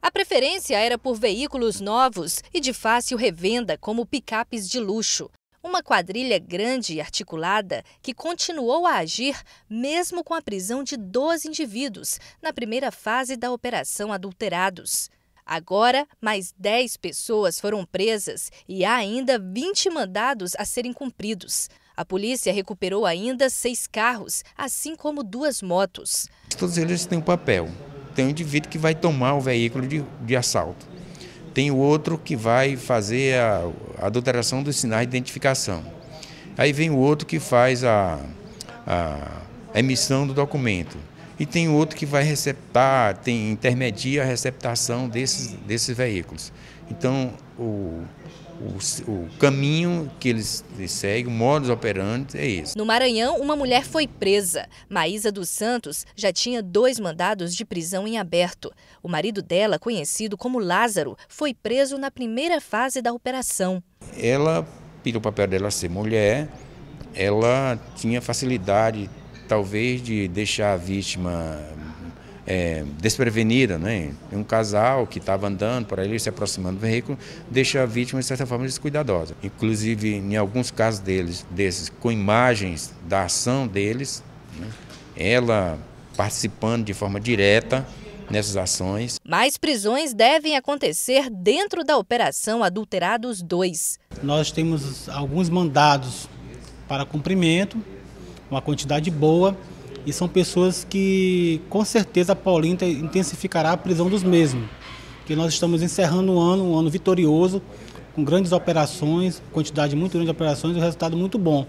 A preferência era por veículos novos e de fácil revenda, como picapes de luxo. Uma quadrilha grande e articulada que continuou a agir mesmo com a prisão de 12 indivíduos na primeira fase da Operação Adulterados. Agora, mais 10 pessoas foram presas e há ainda 20 mandados a serem cumpridos. A polícia recuperou ainda seis carros, assim como duas motos. Todos eles têm um papel tem um indivíduo que vai tomar o veículo de, de assalto. Tem o outro que vai fazer a, a adulteração dos sinais de identificação. Aí vem o outro que faz a, a emissão do documento e tem outro que vai receptar, tem intermedia a receptação desses, desses veículos. Então, o, o, o, caminho que eles seguem, o modus operandi é esse. No Maranhão, uma mulher foi presa. Maísa dos Santos já tinha dois mandados de prisão em aberto. O marido dela, conhecido como Lázaro, foi preso na primeira fase da operação. Ela, pelo papel dela ser mulher, ela tinha facilidade talvez de deixar a vítima é, desprevenida. Né? Um casal que estava andando por ali, se aproximando do veículo, deixa a vítima, de certa forma, descuidadosa. Inclusive, em alguns casos deles, desses, com imagens da ação deles, né? ela participando de forma direta nessas ações. Mais prisões devem acontecer dentro da Operação Adulterados 2. Nós temos alguns mandados para cumprimento uma quantidade boa, e são pessoas que com certeza a Paulinha intensificará a prisão dos mesmos. Que nós estamos encerrando um ano, um ano vitorioso, com grandes operações, quantidade muito grande de operações e um resultado muito bom.